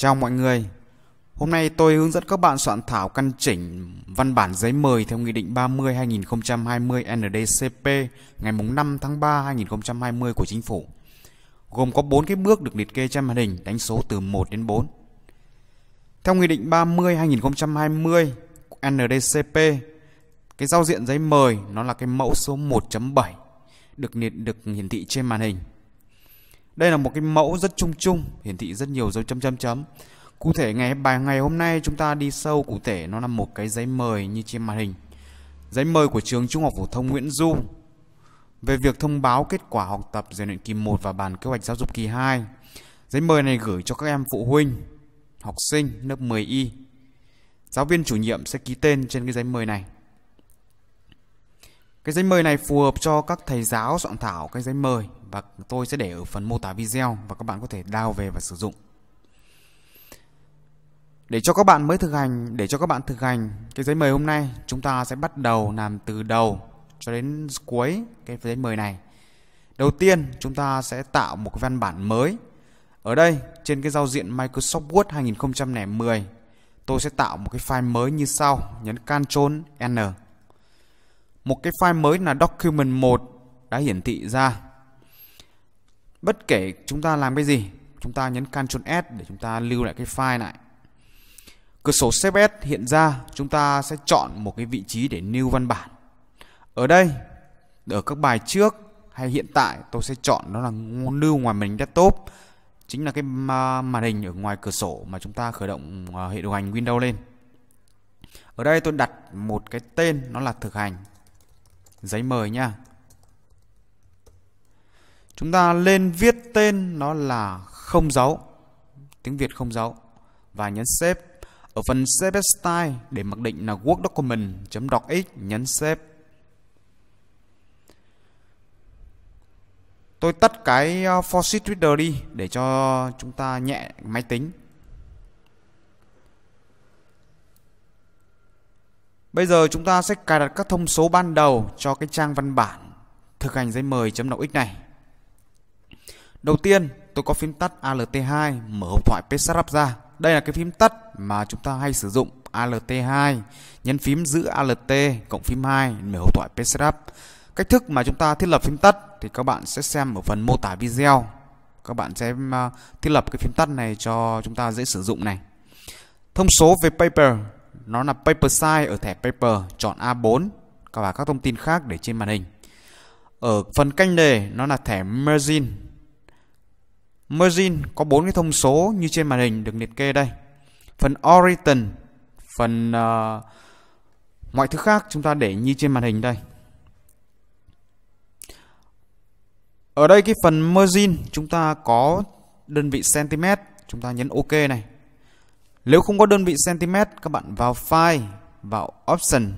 Chào mọi người, hôm nay tôi hướng dẫn các bạn soạn thảo căn chỉnh văn bản giấy mời theo Nghị định 30-2020 NDCP ngày 5 tháng 3 2020 của Chính phủ, gồm có 4 cái bước được liệt kê trên màn hình đánh số từ 1 đến 4. Theo Nghị định 30-2020 NDCP, cái giao diện giấy mời nó là cái mẫu số 1.7 được liệt được hiển thị trên màn hình đây là một cái mẫu rất chung chung, hiển thị rất nhiều dấu chấm chấm chấm. Cụ thể ngày bài ngày hôm nay chúng ta đi sâu cụ thể nó là một cái giấy mời như trên màn hình. Giấy mời của trường Trung học phổ thông Nguyễn Du về việc thông báo kết quả học tập rèn luyện kỳ 1 và bàn kế hoạch giáo dục kỳ 2. Giấy mời này gửi cho các em phụ huynh, học sinh lớp 10Y. Giáo viên chủ nhiệm sẽ ký tên trên cái giấy mời này. Cái giấy mời này phù hợp cho các thầy giáo soạn thảo cái giấy mời và tôi sẽ để ở phần mô tả video và các bạn có thể download về và sử dụng. Để cho các bạn mới thực hành, để cho các bạn thực hành cái giấy mời hôm nay, chúng ta sẽ bắt đầu làm từ đầu cho đến cuối cái giấy mời này. Đầu tiên, chúng ta sẽ tạo một văn bản mới. Ở đây, trên cái giao diện Microsoft Word 2010, tôi sẽ tạo một cái file mới như sau, nhấn Ctrl N một cái file mới là document 1 đã hiển thị ra. Bất kể chúng ta làm cái gì, chúng ta nhấn Ctrl S để chúng ta lưu lại cái file này. Cửa sổ Save As hiện ra, chúng ta sẽ chọn một cái vị trí để lưu văn bản. Ở đây, ở các bài trước hay hiện tại tôi sẽ chọn đó là lưu ngoài mình desktop chính là cái màn hình ở ngoài cửa sổ mà chúng ta khởi động à, hệ điều hành Windows lên. Ở đây tôi đặt một cái tên nó là thực hành giấy mời nha chúng ta lên viết tên nó là không dấu tiếng việt không dấu và nhấn save ở phần save style để mặc định là word document docx nhấn save tôi tắt cái ờ, for sheet reader đi để cho chúng ta nhẹ máy tính Bây giờ chúng ta sẽ cài đặt các thông số ban đầu cho cái trang văn bản thực hành giấy mời .nx này. Đầu tiên, tôi có phím tắt ALT2 mở hộp thoại PSRAP ra. Đây là cái phím tắt mà chúng ta hay sử dụng ALT2 nhấn phím giữ ALT cộng phím 2 mở hộp thoại PSRAP. Cách thức mà chúng ta thiết lập phím tắt thì các bạn sẽ xem ở phần mô tả video. Các bạn sẽ à, thiết lập cái phím tắt này cho chúng ta dễ sử dụng này. Thông số về paper nó là paper size ở thẻ paper chọn A4 và các thông tin khác để trên màn hình. Ở phần canh đề nó là thẻ margin. Margin có bốn cái thông số như trên màn hình được liệt kê đây. Phần origin, phần uh, mọi thứ khác chúng ta để như trên màn hình đây. Ở đây cái phần margin chúng ta có đơn vị cm, chúng ta nhấn OK này nếu không có đơn vị cm, các bạn vào File, vào Option.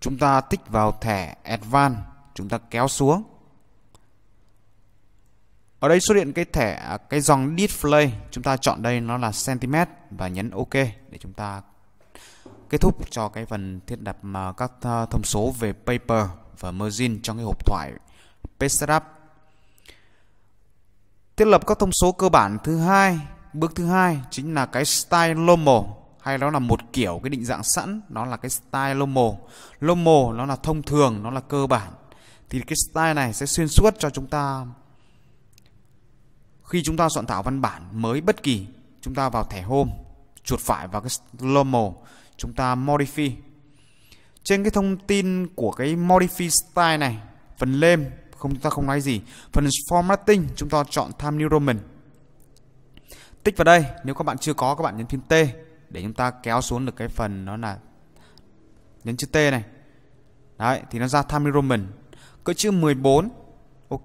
Chúng ta tích vào thẻ Advanced, chúng ta kéo xuống. Ở đây xuất hiện cái thẻ à, cái dòng display, chúng ta chọn đây nó là cm và nhấn OK để chúng ta kết thúc cho cái phần thiết lập các à, thông số về paper và margin trong cái hộp thoại page setup. Thiết lập các thông số cơ bản thứ hai Bước thứ hai chính là cái style normal hay đó là một kiểu cái định dạng sẵn, đó là cái style normal. Normal nó là thông thường, nó là cơ bản. Thì cái style này sẽ xuyên suốt cho chúng ta khi chúng ta soạn thảo văn bản mới bất kỳ, chúng ta vào thẻ home, chuột phải vào cái normal, chúng ta modify. Trên cái thông tin của cái modify style này, phần lên không chúng ta không nói gì, phần formatting chúng ta chọn Times New Roman tích vào đây nếu các bạn chưa có các bạn nhấn phím T để chúng ta kéo xuống được cái phần nó là nhấn chữ T này đấy thì nó ra Times Roman cỡ chữ 14 ok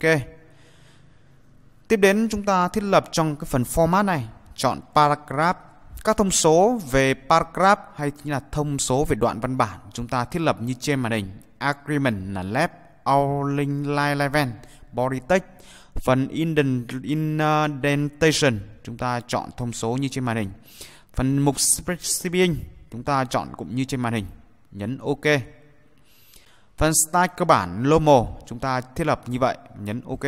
tiếp đến chúng ta thiết lập trong cái phần format này chọn paragraph các thông số về paragraph hay chính là thông số về đoạn văn bản chúng ta thiết lập như trên màn hình agreement là left outline line event body text Phần Indentation chúng ta chọn thông số như trên màn hình. Phần mục spacing chúng ta chọn cũng như trên màn hình. Nhấn OK. Phần Style cơ bản Lomo chúng ta thiết lập như vậy. Nhấn OK.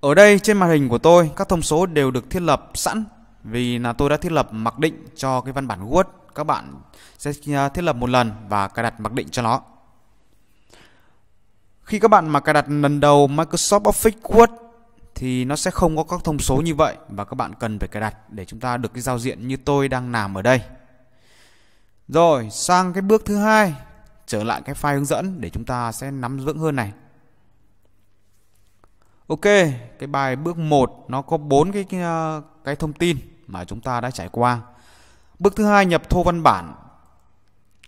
Ở đây trên màn hình của tôi các thông số đều được thiết lập sẵn vì là tôi đã thiết lập mặc định cho cái văn bản Word. Các bạn sẽ à, thiết lập một lần và cài đặt mặc định cho nó. Khi các bạn mà cài đặt lần đầu Microsoft Office Word thì nó sẽ không có các thông số như vậy và các bạn cần phải cài đặt để chúng ta được cái giao diện như tôi đang làm ở đây. Rồi, sang cái bước thứ hai, trở lại cái file hướng dẫn để chúng ta sẽ nắm vững hơn này. Ok, cái bài bước 1 nó có bốn cái, cái ờ, cái thông tin mà chúng ta đã trải qua. Bước thứ hai nhập thô văn bản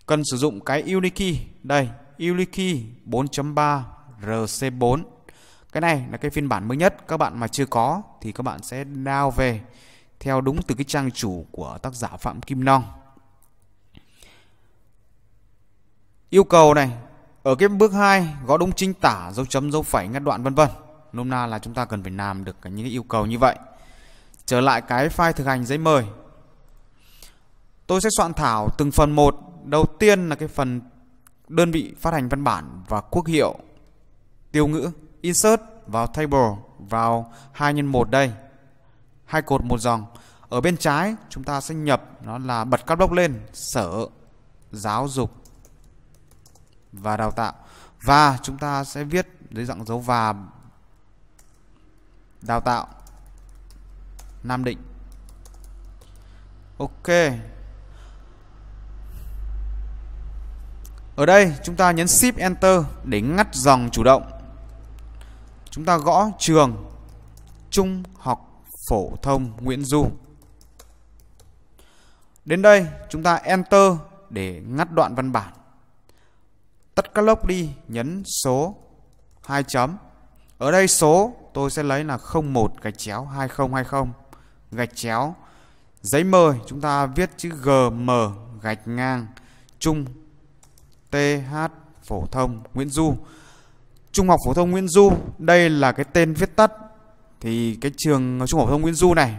cần sử dụng cái Unikey đây Yuliki 4.3 RC4 cái này là cái phiên bản mới nhất các bạn mà chưa có thì các bạn sẽ download về theo đúng từ cái trang chủ của tác giả Phạm Kim Long yêu cầu này ở cái bước 2 gõ đúng chính tả dấu chấm dấu phẩy ngắt đoạn vân vân nôm na là chúng ta cần phải làm được những cái yêu cầu như vậy trở lại cái file thực hành giấy mời tôi sẽ soạn thảo từng phần một đầu tiên là cái phần đơn vị phát hành văn bản và quốc hiệu. Tiêu ngữ insert vào table vào 2 x 1 đây. Hai cột một dòng. Ở bên trái chúng ta sẽ nhập nó là bật các block lên sở giáo dục và đào tạo và chúng ta sẽ viết dưới dạng dấu và đào tạo Nam Định. Ok, Ở đây chúng ta nhấn Shift Enter để ngắt dòng chủ động. Chúng ta gõ trường Trung học phổ thông Nguyễn Du. Đến đây chúng ta Enter để ngắt đoạn văn bản. Tắt các lốc đi, nhấn số 2 chấm. Ở đây số tôi sẽ lấy là 01 gạch chéo 2020 gạch chéo. Giấy mời chúng ta viết chữ GM gạch ngang Trung TH phổ thông Nguyễn Du. Trung học phổ thông Nguyễn Du, đây là cái tên viết tắt thì cái trường Trung học phổ thông Nguyễn Du này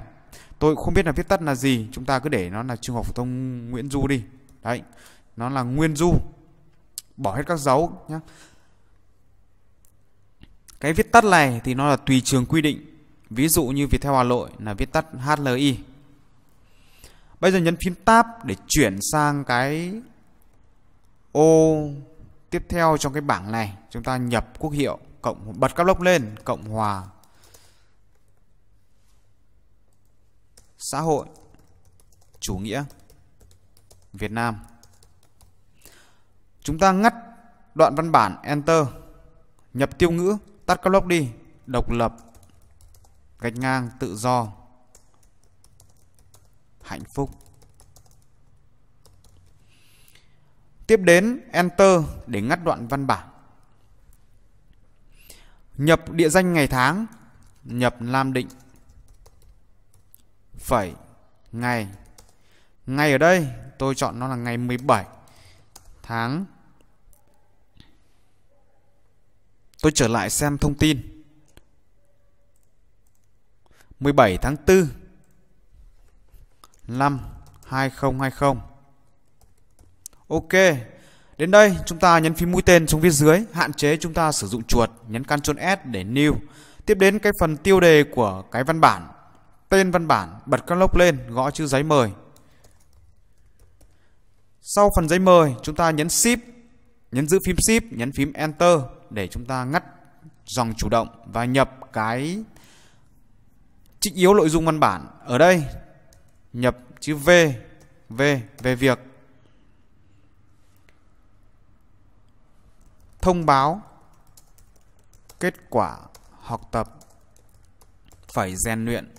tôi không biết là viết tắt là gì, chúng ta cứ để nó là Trung học phổ thông Nguyễn Du đi. Đấy, nó là Nguyễn Du. Bỏ hết các dấu nhé. Cái viết tắt này thì nó là tùy trường quy định. Ví dụ như Viettel Hà Nội là viết tắt HLI. Bây giờ nhấn phím Tab để chuyển sang cái ô tiếp theo trong cái bảng này chúng ta nhập quốc hiệu cộng bật các lốc lên cộng hòa xã hội chủ nghĩa Việt Nam chúng ta ngắt đoạn văn bản enter nhập tiêu ngữ tắt các lốc đi độc lập gạch ngang tự do hạnh phúc Tiếp đến Enter để ngắt đoạn văn bản. Nhập địa danh ngày tháng, nhập Nam Định, phẩy, ngày. Ngày ở đây tôi chọn nó là ngày 17 tháng. Tôi trở lại xem thông tin. 17 tháng 4 năm 2020 Ok, đến đây chúng ta nhấn phím mũi tên xuống phía dưới, hạn chế chúng ta sử dụng chuột, nhấn Ctrl S để new. Tiếp đến cái phần tiêu đề của cái văn bản, tên văn bản, bật các lốc lên, gõ chữ giấy mời. Sau phần giấy mời, chúng ta nhấn Shift, nhấn giữ phím Shift, nhấn phím Enter để chúng ta ngắt dòng chủ động và nhập cái trích yếu nội dung văn bản. Ở đây nhập chữ V, V về việc thông báo kết quả học tập phải rèn luyện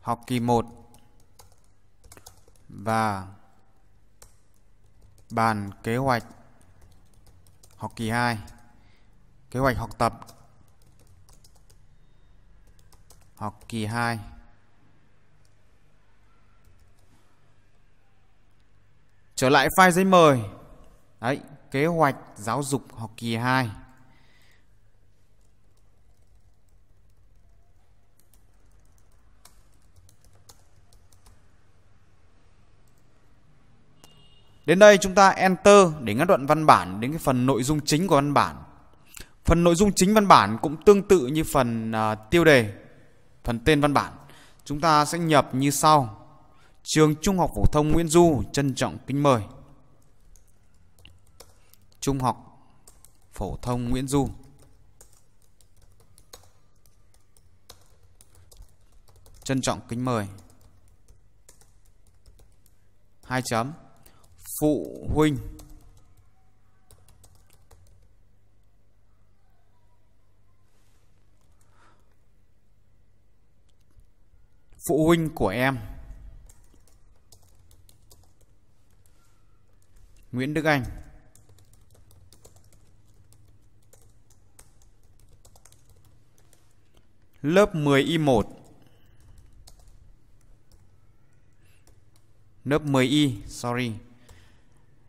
học kỳ 1 và bàn kế hoạch học kỳ 2 kế hoạch học tập học kỳ 2 trở lại file giấy mời đấy kế hoạch giáo dục học kỳ 2 Đến đây chúng ta enter để ngắt đoạn văn bản đến cái phần nội dung chính của văn bản. Phần nội dung chính văn bản cũng tương tự như phần uh, tiêu đề, phần tên văn bản. Chúng ta sẽ nhập như sau. Trường Trung học phổ thông Nguyễn Du trân trọng kính mời. Trung học phổ thông Nguyễn Du. Trân trọng kính mời. Hai chấm. Phụ huynh phụ huynh của em Nguyễn Đức Anh Lớp 10Y1 Lớp 10Y, sorry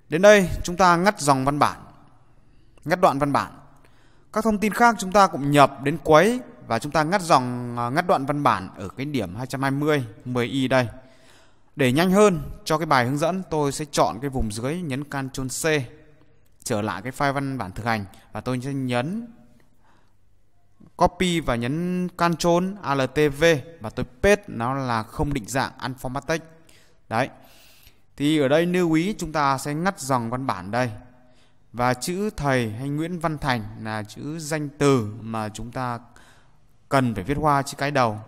Đến đây chúng ta ngắt dòng văn bản Ngắt đoạn văn bản Các thông tin khác chúng ta cũng nhập đến quấy Và chúng ta ngắt dòng à, ngắt đoạn văn bản ở cái điểm 220 10Y đây để nhanh hơn cho cái bài hướng dẫn tôi sẽ chọn cái vùng dưới nhấn Ctrl C trở lại cái file văn bản thực hành và tôi sẽ nhấn copy và nhấn Ctrl ALTV và tôi paste nó là không định dạng unformatted. Đấy. Thì ở đây lưu ý chúng ta sẽ ngắt dòng văn bản đây. Và chữ thầy hay Nguyễn Văn Thành là chữ danh từ mà chúng ta cần phải viết hoa chữ cái đầu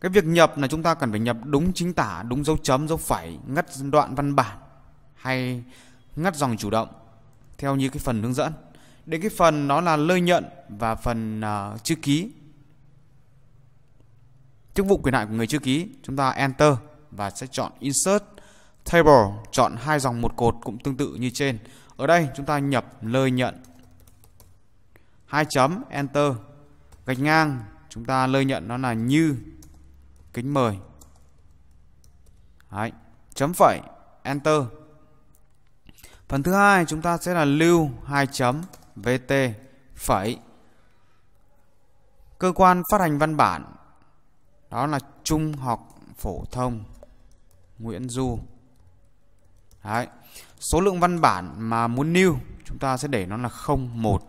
cái việc nhập là chúng ta cần phải nhập đúng chính tả, đúng dấu chấm, dấu phẩy, ngắt đoạn văn bản hay ngắt dòng chủ động theo như cái phần hướng dẫn. Đến cái phần nó là lời nhận và phần uh, chữ ký. Chức vụ quyền hạn của người chữ ký, chúng ta enter và sẽ chọn insert table, chọn hai dòng một cột cũng tương tự như trên. Ở đây chúng ta nhập lời nhận hai chấm enter gạch ngang chúng ta lơi nhận nó là như kính mời Đấy, chấm phẩy enter phần thứ hai chúng ta sẽ là lưu hai chấm vt phẩy cơ quan phát hành văn bản đó là trung học phổ thông nguyễn du Đấy. số lượng văn bản mà muốn lưu chúng ta sẽ để nó là 01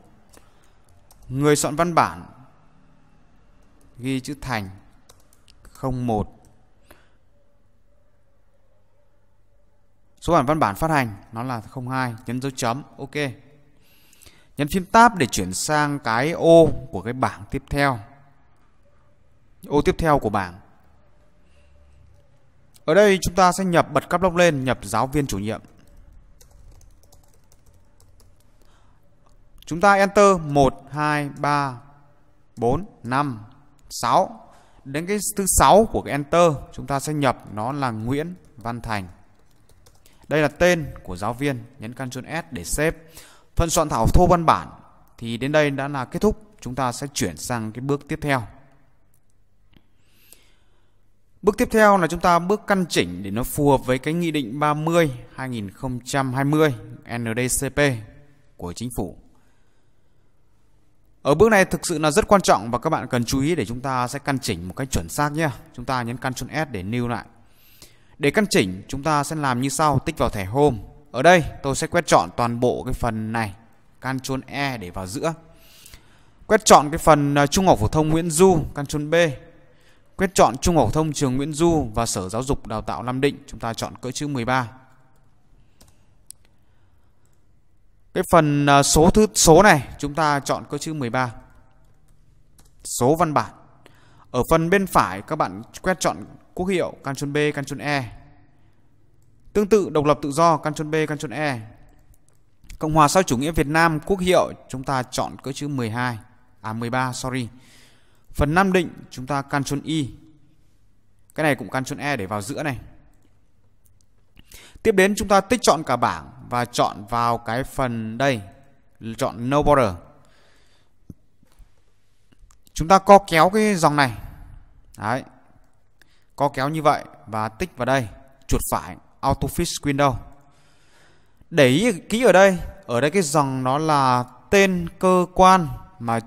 người soạn văn bản ghi chữ thành 01 Số bản văn bản phát hành nó là 02 nhấn dấu chấm ok. Nhấn phím tab để chuyển sang cái ô của cái bảng tiếp theo. Ô tiếp theo của bảng. Ở đây chúng ta sẽ nhập bật cắp lốc lên, nhập giáo viên chủ nhiệm. Chúng ta enter 1 2 3 4 5 6 Đến cái thứ sáu của cái enter, chúng ta sẽ nhập nó là Nguyễn Văn Thành. Đây là tên của giáo viên, nhấn Ctrl S để xếp. Phần soạn thảo thô văn bản thì đến đây đã là kết thúc, chúng ta sẽ chuyển sang cái bước tiếp theo. Bước tiếp theo là chúng ta bước căn chỉnh để nó phù hợp với cái nghị định 30 2020 NDCP của chính phủ. Ở bước này thực sự là rất quan trọng và các bạn cần chú ý để chúng ta sẽ căn chỉnh một cách chuẩn xác nhé. Chúng ta nhấn Ctrl S để lưu lại. Để căn chỉnh, chúng ta sẽ làm như sau, tích vào thẻ Home. Ở đây, tôi sẽ quét chọn toàn bộ cái phần này, Ctrl E để vào giữa. Quét chọn cái phần à, Trung học phổ thông Nguyễn Du, Ctrl B. Quét chọn Trung học phổ thông trường Nguyễn Du và Sở Giáo dục Đào tạo Nam Định, chúng ta chọn cỡ chữ 13. Cái phần à, số thứ số này chúng ta chọn câu chữ 13. Số văn bản. Ở phần bên phải các bạn quét chọn quốc hiệu Ctrl B Ctrl E. Tương tự độc lập tự do Ctrl B Ctrl E. Cộng hòa xã chủ nghĩa Việt Nam quốc hiệu chúng ta chọn cỡ chữ 12 à 13 sorry. Phần Nam Định chúng ta Ctrl Y. Cái này cũng Ctrl E để vào giữa này. Tiếp đến chúng ta tích chọn cả bảng và chọn vào cái phần đây chọn no border chúng ta co kéo cái dòng này đấy co kéo như vậy và tích vào đây chuột phải auto fix window để ý kỹ ở đây ở đây cái dòng nó là tên cơ quan mà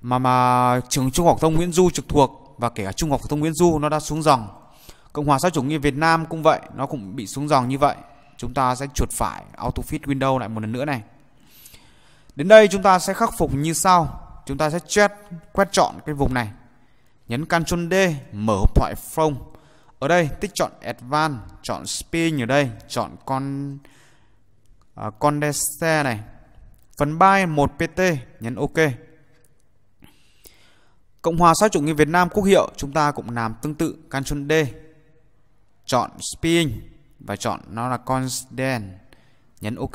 mà mà trường trung học thông Nguyễn Du trực thuộc và kể cả trung học thông Nguyễn Du nó đã xuống dòng cộng hòa xã chủ nghĩa Việt Nam cũng vậy nó cũng bị xuống dòng như vậy chúng ta sẽ chuột phải auto fit window lại một lần nữa này đến đây chúng ta sẽ khắc phục như sau chúng ta sẽ quét quét chọn cái vùng này nhấn Ctrl D mở hộp thoại phông ở đây tích chọn Advanced chọn Spin ở đây chọn con uh, à, Condense này phần 3 1 PT nhấn OK Cộng hòa xã chủ nghĩa Việt Nam quốc hiệu chúng ta cũng làm tương tự Ctrl D chọn Spin và chọn nó là constant nhấn ok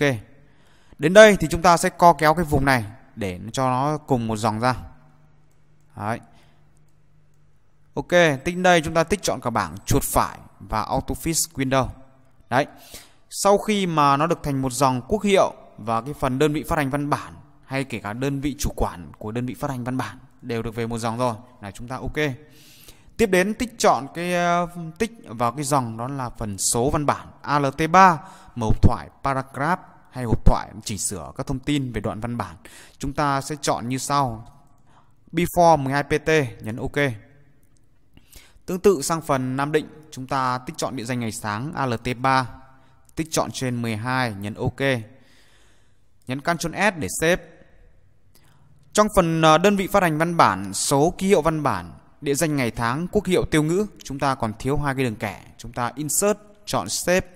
đến đây thì chúng ta sẽ co kéo cái vùng này để cho nó cùng một dòng ra Đấy. ok tính đây chúng ta tích chọn cả bảng chuột phải và auto fix window đấy sau khi mà nó được thành một dòng quốc hiệu và cái phần đơn vị phát hành văn bản hay kể cả đơn vị chủ quản của đơn vị phát hành văn bản đều được về một dòng rồi là chúng ta ok Tiếp đến tích chọn cái ờ, tích vào cái dòng đó là phần số văn bản ALT3 mà hộp thoại paragraph hay hộp thoại chỉnh sửa các thông tin về đoạn văn bản. Chúng ta sẽ chọn như sau. Before 12PT nhấn OK. Tương tự sang phần Nam Định, chúng ta tích chọn địa danh ngày sáng ALT3, tích chọn trên 12 nhấn OK. Nhấn Ctrl S để xếp. Trong phần ờ, đơn vị phát hành văn bản, số ký hiệu văn bản địa danh ngày tháng, quốc hiệu tiêu ngữ, chúng ta còn thiếu hai cái đường kẻ. Chúng ta insert, chọn shape,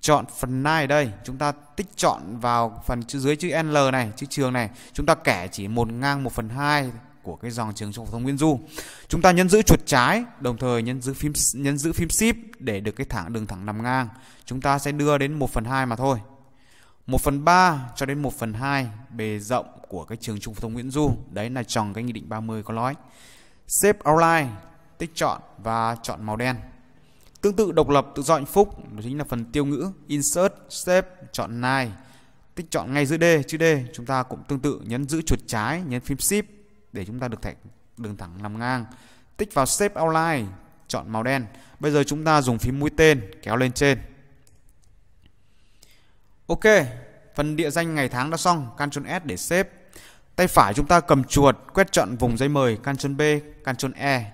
chọn phần này đây, chúng ta tích chọn vào phần dưới chữ L này, chữ trường này, chúng ta kẻ chỉ một ngang một phần hai của cái dòng trường trung học phổ thông Nguyễn Du. Chúng ta nhấn giữ chuột trái, đồng thời nhấn giữ phím nhấn giữ phím shift để được cái thẳng đường thẳng nằm ngang. Chúng ta sẽ đưa đến 1 phần 2 mà thôi. 1 phần 3 cho đến 1 phần 2 bề rộng của cái trường trung phổ thông Nguyễn Du. Đấy là tròn cái nghị định 30 có nói. Shape Outline, tích chọn và chọn màu đen. Tương tự độc lập tự do hạnh phúc chính là phần tiêu ngữ Insert, Shape, chọn này Tích chọn ngay giữa D, chữ D chúng ta cũng tương tự nhấn giữ chuột trái, nhấn phím Shift để chúng ta được thẻ đường thẳng nằm ngang. Tích vào Shape Outline, chọn màu đen. Bây giờ chúng ta dùng phím mũi tên kéo lên trên. Ok, phần địa danh ngày tháng đã xong, Ctrl S để xếp Tay phải chúng ta cầm chuột quét chọn vùng giấy mời Ctrl B, Ctrl E.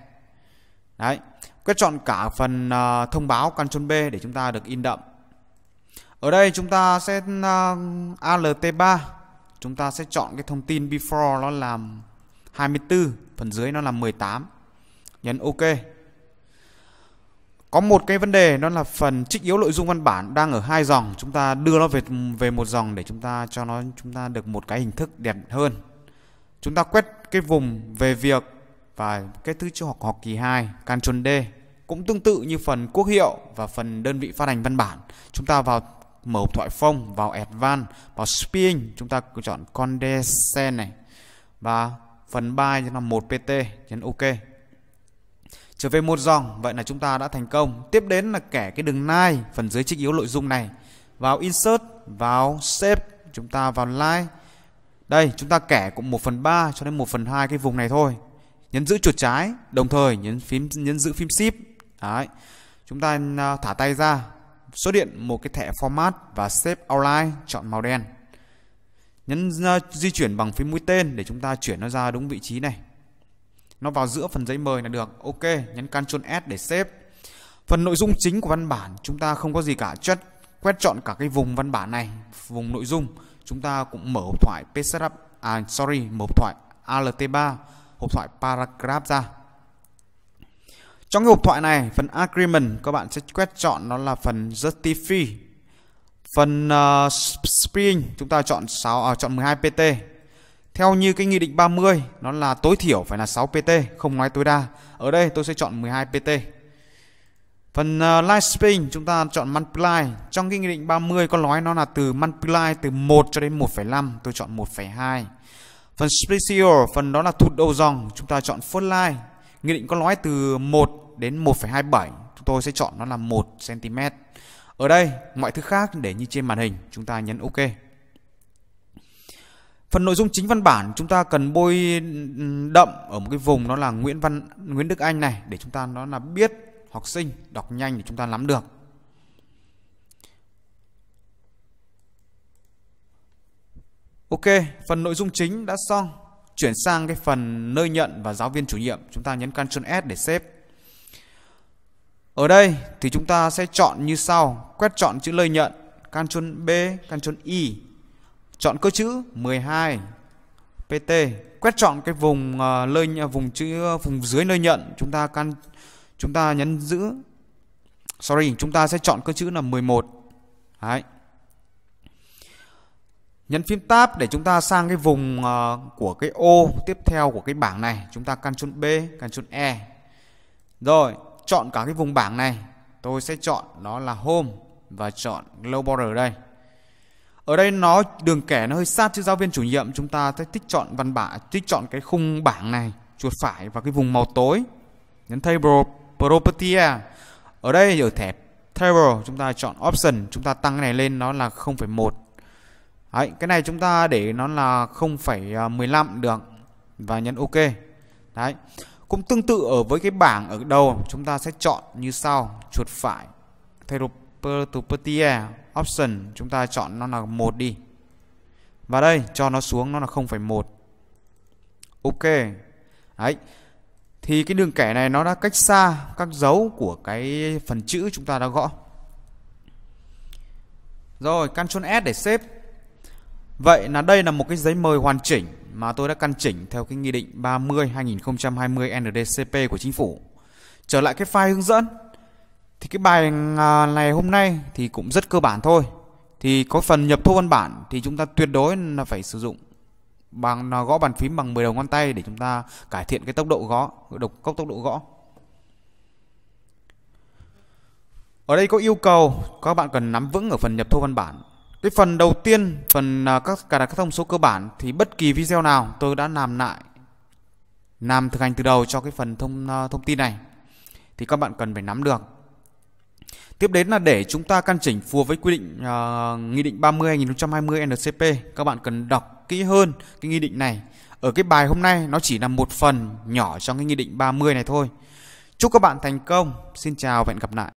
Đấy, quét chọn cả phần uh, thông báo Ctrl B để chúng ta được in đậm. Ở đây chúng ta sẽ uh, ờ, ALT3 chúng ta sẽ chọn cái thông tin before nó làm 24, phần dưới nó là 18. Nhấn OK. Có một cái vấn đề đó là phần trích yếu nội dung văn bản đang ở hai dòng, chúng ta đưa nó về về một dòng để chúng ta cho nó chúng ta được một cái hình thức đẹp hơn. Chúng ta quét cái vùng về việc và cái thứ cho học học kỳ 2 chuẩn D cũng tương tự như phần quốc hiệu và phần đơn vị phát hành văn bản. Chúng ta vào mở hộp thoại phông, vào Advanced, vào Spin, chúng ta cứ chọn Condescend này và phần by là 1 PT nhấn OK. Trở về một dòng, vậy là chúng ta đã thành công. Tiếp đến là kẻ cái đường nai phần dưới trích yếu nội dung này. Vào Insert, vào Shape, chúng ta vào Line đây, chúng ta kẻ cũng 1 phần 3 cho đến 1 phần 2 cái vùng này thôi. Nhấn giữ chuột trái, đồng thời nhấn phím nhấn giữ phím Shift. Đấy. Chúng ta à, thả tay ra, xuất hiện một cái thẻ format và shape outline, chọn màu đen. Nhấn à, di chuyển bằng phím mũi tên để chúng ta chuyển nó ra đúng vị trí này. Nó vào giữa phần giấy mời là được. Ok, nhấn Ctrl S để xếp. Phần nội dung chính của văn bản chúng ta không có gì cả, chất Quét chọn cả cái vùng văn bản này, vùng nội dung, chúng ta cũng mở hộp thoại PSRAP, à sorry, hộp thoại ALT3, hộp thoại paragraph ra. Trong cái hộp thoại này, phần agreement các bạn sẽ quét chọn nó là phần justify. Phần uh, spring chúng ta chọn 6 à, chọn 12 PT. Theo như cái nghị định 30 nó là tối thiểu phải là 6 PT, không nói tối đa. Ở đây tôi sẽ chọn 12 PT. Phần uh, ờ, lifespan chúng ta chọn multiply. Trong cái nghị định 30 có nói nó là từ multiply từ 1 cho đến 1,5, tôi chọn 1,2. Phần special, phần đó là thụt đầu dòng, chúng ta chọn first line. Nghị định có nói từ 1 đến 1,27, chúng tôi sẽ chọn nó là 1 cm. Ở đây, mọi thứ khác để như trên màn hình, chúng ta nhấn OK. Phần nội dung chính văn bản chúng ta cần bôi đậm ở một cái vùng đó là Nguyễn Văn Nguyễn Đức Anh này để chúng ta nó là biết học sinh đọc nhanh để chúng ta nắm được Ok, phần nội dung chính đã xong. Chuyển sang cái phần nơi nhận và giáo viên chủ nhiệm, chúng ta nhấn Ctrl S để xếp. Ở đây thì chúng ta sẽ chọn như sau, quét chọn chữ nơi nhận, Ctrl B, Ctrl Y. Chọn cơ chữ 12 PT, quét chọn cái vùng ờ, nơi vùng chữ vùng dưới nơi nhận, chúng ta can chúng ta nhấn giữ sorry chúng ta sẽ chọn cơ chữ là 11 Đấy. nhấn phím tab để chúng ta sang cái vùng uh, của cái ô tiếp theo của cái bảng này chúng ta căn Ctrl B căn Ctrl E rồi chọn cả cái vùng bảng này tôi sẽ chọn nó là home và chọn low ở đây ở đây nó đường kẻ nó hơi sát chữ giáo viên chủ nhiệm chúng ta sẽ thích chọn văn bản thích chọn cái khung bảng này chuột phải và cái vùng màu tối nhấn table property à ở đây ở thẻ table chúng ta chọn option chúng ta tăng cái này lên nó là 0,1 Đấy, cái này chúng ta để nó là 0,15 à, được và nhấn ok đấy cũng tương tự ở với cái bảng ở đầu chúng ta sẽ chọn như sau chuột phải property option chúng ta chọn nó là một đi và đây cho nó xuống nó là 0,1 ok đấy thì cái đường kẻ này nó đã cách xa các dấu của cái phần chữ chúng ta đã gõ rồi Ctrl S để xếp Vậy là đây là một cái giấy mời hoàn chỉnh mà tôi đã căn chỉnh theo cái nghị định 30 2020 NDCP của chính phủ. Trở lại cái file hướng dẫn thì cái bài à, này hôm nay thì cũng rất cơ bản thôi. Thì có phần nhập thu văn bản thì chúng ta tuyệt đối là phải sử dụng bằng nó gõ bàn phím bằng 10 đầu ngón tay để chúng ta cải thiện cái tốc độ gõ độc cốc tốc độ gõ ở đây có yêu cầu các bạn cần nắm vững ở phần nhập thô văn bản cái phần đầu tiên phần à, các cài đặt các thông số cơ bản thì bất kỳ video nào tôi đã làm lại làm thực hành từ đầu cho cái phần thông à, thông tin này thì các bạn cần phải nắm được Tiếp đến là để chúng ta căn chỉnh phù với quy định uh, Nghị định 30 2020 NCP, các bạn cần đọc kỹ hơn cái nghị định này. Ở cái bài hôm nay nó chỉ là một phần nhỏ trong cái nghị định 30 này thôi. Chúc các bạn thành công. Xin chào và hẹn gặp lại.